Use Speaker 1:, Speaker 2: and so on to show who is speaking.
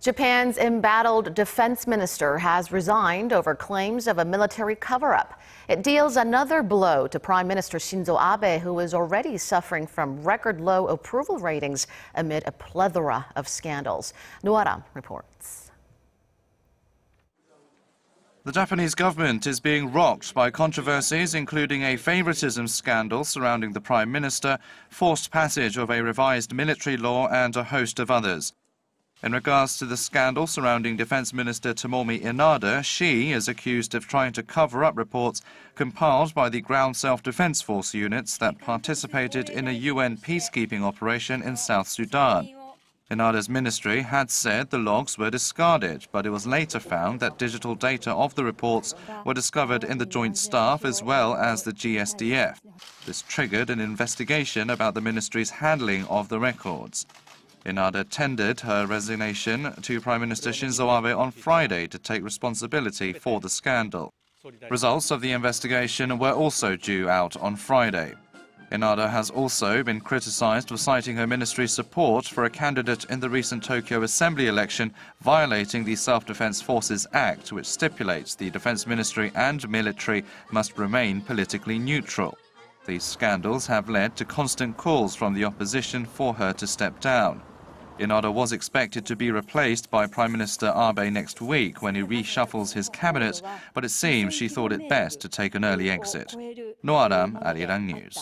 Speaker 1: Japan's embattled defense minister has resigned over claims of a military cover up. It deals another blow to Prime Minister Shinzo Abe, who is already suffering from record low approval ratings amid a plethora of scandals. Nuara reports.
Speaker 2: The Japanese government is being rocked by controversies including a favoritism scandal surrounding the prime minister, forced passage of a revised military law and a host of others. In regards to the scandal surrounding Defense Minister Tomomi Inada, she is accused of trying to cover up reports compiled by the ground self-defense force units that participated in a UN peacekeeping operation in South Sudan. Inada's ministry had said the logs were discarded, but it was later found that digital data of the reports were discovered in the Joint Staff as well as the GSDF. This triggered an investigation about the ministry's handling of the records. Inada tendered her resignation to Prime Minister Shinzo Abe on Friday to take responsibility for the scandal. Results of the investigation were also due out on Friday. Inada has also been criticized for citing her ministry's support for a candidate in the recent Tokyo Assembly election, violating the Self Defense Forces Act, which stipulates the Defense Ministry and military must remain politically neutral. These scandals have led to constant calls from the opposition for her to step down. Inada was expected to be replaced by Prime Minister Abe next week when he reshuffles his cabinet, but it seems she thought it best to take an early exit. Noaram, Arirang News.